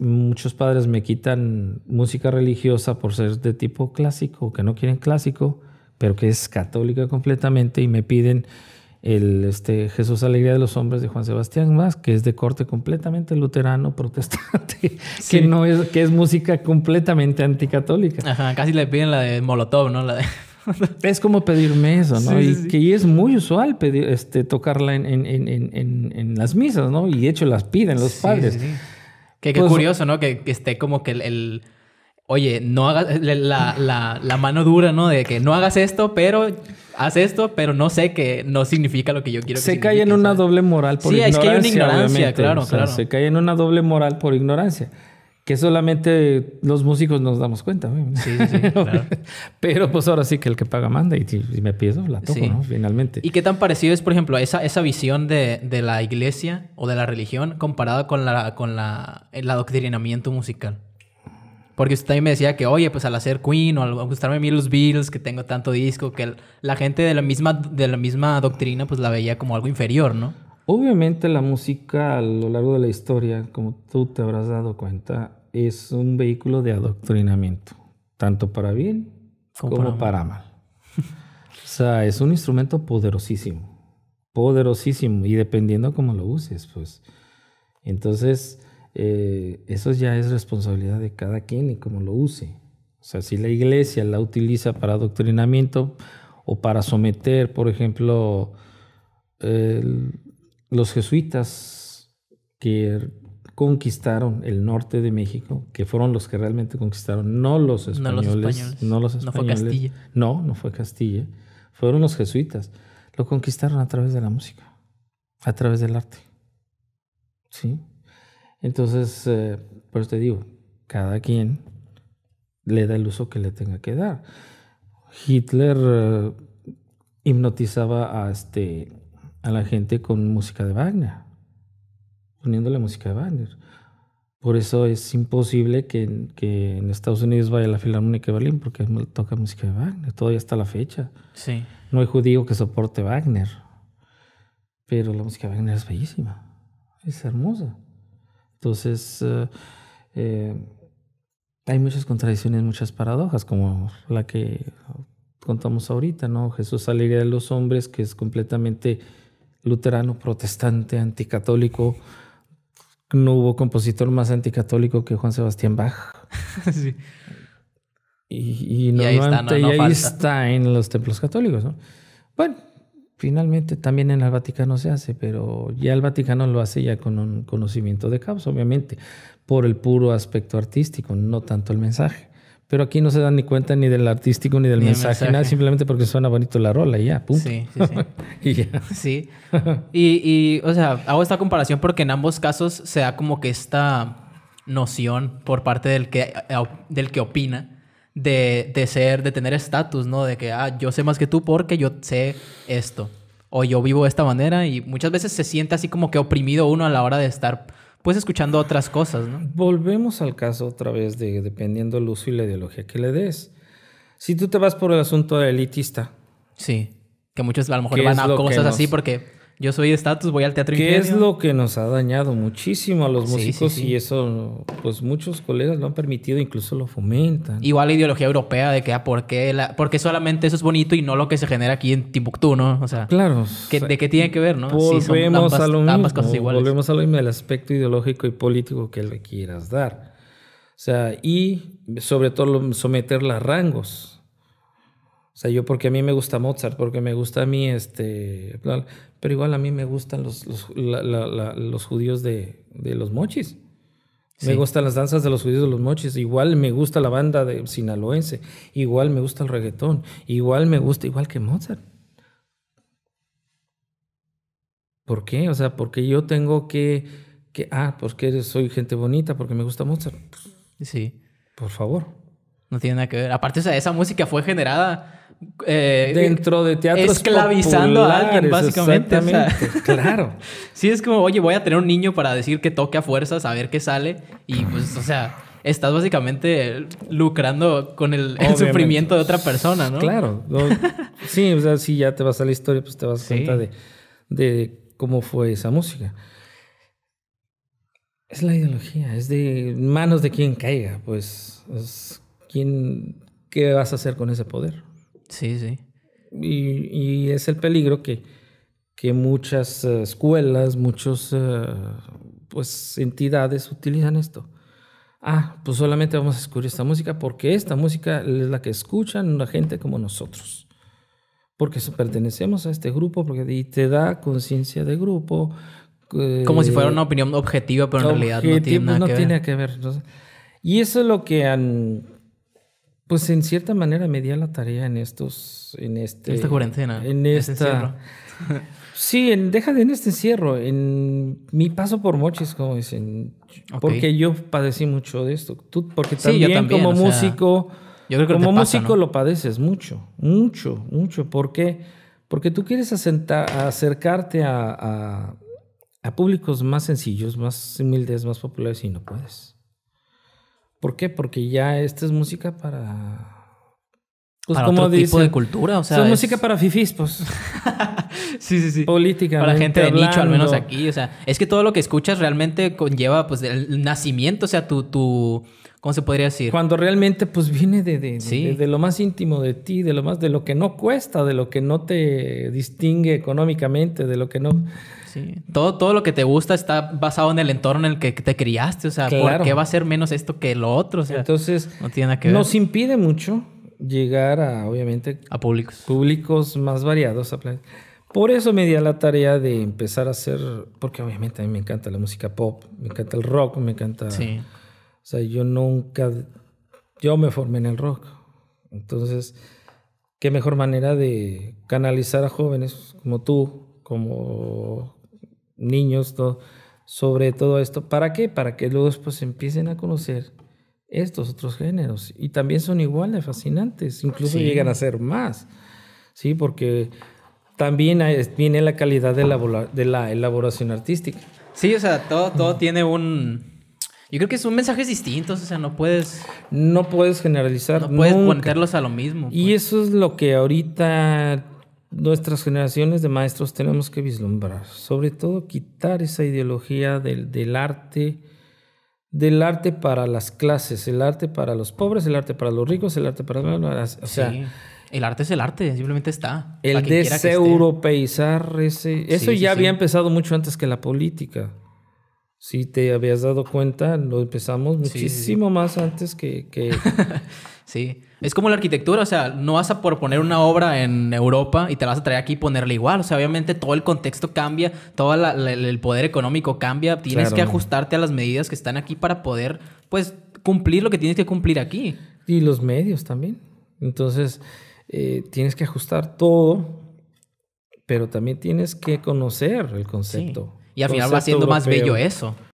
Muchos padres me quitan música religiosa por ser de tipo clásico, que no quieren clásico, pero que es católica completamente y me piden el este, Jesús Alegría de los Hombres de Juan Sebastián Más, que es de corte completamente luterano, protestante, que no es, que es música completamente anticatólica. Ajá, casi le piden la de Molotov, ¿no? La de... es como pedirme eso, ¿no? y que es muy usual pedir, este, tocarla en, en, en, en, las misas, ¿no? Y de hecho las piden los padres. Que, qué pues, curioso, ¿no? Que, esté como que el, oye, no hagas la, mano dura, ¿no? De que no hagas esto, pero haz esto, pero no sé que no significa lo que yo quiero que Se cae en una doble moral por ignorancia. Sí, es que hay una ignorancia, claro, claro. Se cae en una doble moral por ignorancia que solamente los músicos nos damos cuenta. Sí, sí, claro. Pero pues ahora sí que el que paga manda y si me pido, la toco, ¿no? Finalmente. ¿Y qué tan parecido es, por ejemplo, esa, esa visión de, la iglesia o de la religión comparada con, la, con el adoctrinamiento musical? Porque usted también me decía que, oye, pues al hacer Queen o al gustarme a mí los Beatles, que tengo tanto disco, que la gente de la, misma, de la misma doctrina pues la veía como algo inferior, ¿no? Obviamente la música a lo largo de la historia, como tú te habrás dado cuenta, es un vehículo de adoctrinamiento, tanto para bien como, para, mal. o sea, es un instrumento poderosísimo, poderosísimo, y dependiendo cómo lo uses, pues. Entonces, eh, eso ya es responsabilidad de cada quien y cómo lo use. O sea, si la iglesia la utiliza para adoctrinamiento o para someter, por ejemplo, los jesuitas que conquistaron el norte de México, que fueron los que realmente conquistaron, no los españoles. No los españoles. No, no fue Castilla. Fueron los jesuitas. Lo conquistaron a través de la música, a través del arte. ¿Sí? Entonces, eh, por eso te digo, cada quien le da el uso que le tenga que dar. Hitler eh, hipnotizaba a, este, a la gente con música de Wagner poniendo la música de Wagner. Por eso es imposible que, en Estados Unidos vaya a la Filarmónica de Berlín, porque toca música de Wagner, todavía está la fecha. Sí. No hay judío que soporte Wagner, pero la música de Wagner es bellísima, es hermosa. Entonces, eh, eh, hay muchas contradicciones, muchas paradojas, como la que contamos ahorita, ¿no? Jesús alegría de los hombres, que es completamente luterano, protestante, anticatólico no hubo compositor más anticatólico que Juan Sebastián Bach. Y, ahí, está, en los templos católicos. Bueno, finalmente también en el Vaticano se hace, pero ya el Vaticano lo hace ya con un conocimiento de causa, obviamente, por el puro aspecto artístico, no tanto el mensaje. Pero aquí no se dan ni cuenta ni del artístico ni del mensaje, nada, simplemente porque suena bonito la rola y ya, punto. Sí, sí, sí. y Sí. Y, o sea, hago esta comparación porque en ambos casos se da como que esta noción por parte del que, eh, del que opina de, de ser, de tener estatus, ¿no? De que, ah, yo sé más que tú porque yo sé esto. O yo vivo de esta manera y muchas veces se siente así como que oprimido uno a la hora de estar pues escuchando otras cosas, ¿no? Volvemos al caso otra vez de dependiendo el uso y la ideología que le des. Si tú te vas por el asunto elitista. Sí, que muchos a lo mejor van a cosas así porque yo soy estatus, voy al teatro. ¿Qué es lo que nos ha dañado muchísimo a los músicos? Y eso, pues muchos colegas lo han permitido, incluso lo fomentan. Igual la ideología europea de que, ah, ¿por qué, porque solamente eso es bonito y no lo que se genera aquí en Timbuktu, no? O sea, claro. ¿De qué tiene que ver, no? Volvemos a lo mismo. Volvemos a lo mismo del aspecto ideológico y político que le quieras dar. O sea, y sobre todo someterla a rangos. O sea, yo porque a mí me gusta Mozart, porque me gusta a mí este... Pero igual a mí me gustan los, los, judíos de, los mochis. Me gustan las danzas de los judíos de los mochis. Igual me gusta la banda de sinaloense. Igual me gusta el reggaetón. Igual me gusta, igual que Mozart. ¿Por qué? O sea, porque yo tengo que, que ah, porque soy gente bonita, porque me gusta Mozart. Sí. Por favor. No tiene nada que ver. Aparte, o esa música fue generada eh, dentro de teatro esclavizando a alguien básicamente claro sí es como oye voy a tener un niño para decir que toque a fuerzas a ver qué sale y pues o sea estás básicamente lucrando con el, sufrimiento de otra persona no claro sí o sea si ya te vas a la historia pues te vas a cuenta de, de cómo fue esa música es la ideología es de manos de quien caiga pues qué vas a hacer con ese poder Sí, sí. Y, es el peligro que, que muchas eh, escuelas, muchas eh, pues, entidades utilizan esto. Ah, pues solamente vamos a descubrir esta música porque esta música es la que escuchan la gente como nosotros. Porque pertenecemos a este grupo porque, te da conciencia de grupo. Eh, como si fuera una opinión objetiva, pero en realidad no tiene nada pues que ver. Y eso es lo que han pues en cierta manera me di a la tarea en estos, en este, esta cuarentena, en este encierro. sí, en, deja de en este encierro, en mi paso por mochis, como dicen, porque yo padecí mucho de esto, tú, porque también, como músico, yo como músico lo padeces mucho, mucho, mucho, porque porque tú quieres acercarte a públicos más sencillos, más humildes, más populares y no puedes. ¿Por qué? Porque ya esta es música para. Pues para como otro tipo de cultura, o sea. Es, música para fifis, pues. sí, sí, sí. Política. Para gente de nicho, al menos aquí. O sea, es que todo lo que escuchas realmente conlleva, pues, el nacimiento, o sea, tu. tu ¿Cómo se podría decir? Cuando realmente, pues, viene de, de, de, lo más íntimo de ti, de lo más, de lo que no cuesta, de lo que no te distingue económicamente, de lo que no. Sí. Todo, todo lo que te gusta está basado en el entorno en el que te criaste. O sea, ¿por qué va a ser menos esto que lo otro? O sea, Entonces, no tiene que nos impide mucho llegar a, obviamente, a públicos. Públicos más variados. Por eso me di a la tarea de empezar a hacer, porque obviamente a mí me encanta la música pop, me encanta el rock, me encanta... O sea, yo nunca, yo me formé en el rock. Entonces, qué mejor manera de canalizar a jóvenes como tú, como niños, todo, sobre todo esto. ¿Para qué? Para que luego pues empiecen a conocer estos otros géneros. Y también son igual de fascinantes, incluso llegan a ser más. Sí, porque también viene la calidad de la, de la elaboración artística. Sí, o sea, todo, todo tiene un... Yo creo que son mensajes distintos, o sea, no puedes... No puedes generalizar. No puedes ponerlos a lo mismo. Y pues. eso es lo que ahorita nuestras generaciones de maestros tenemos que vislumbrar, sobre todo quitar esa ideología del, arte, del arte para las clases, el arte para los pobres, el arte para los ricos, el arte para las, o sea, el arte es el arte, simplemente está. El deseuropeizar ese, eso ya había empezado mucho antes que la política. Si te habías dado cuenta, lo empezamos muchísimo más antes que... que... sí, es como la arquitectura, o sea, no vas a poner una obra en Europa y te la vas a traer aquí y ponerla igual, o sea, obviamente todo el contexto cambia, todo el poder económico cambia, tienes que ajustarte a las medidas que están aquí para poder, pues, cumplir lo que tienes que cumplir aquí. Y los medios también. Entonces, eh, tienes que ajustar todo, pero también tienes que conocer el concepto. Y al final va siendo más bello eso.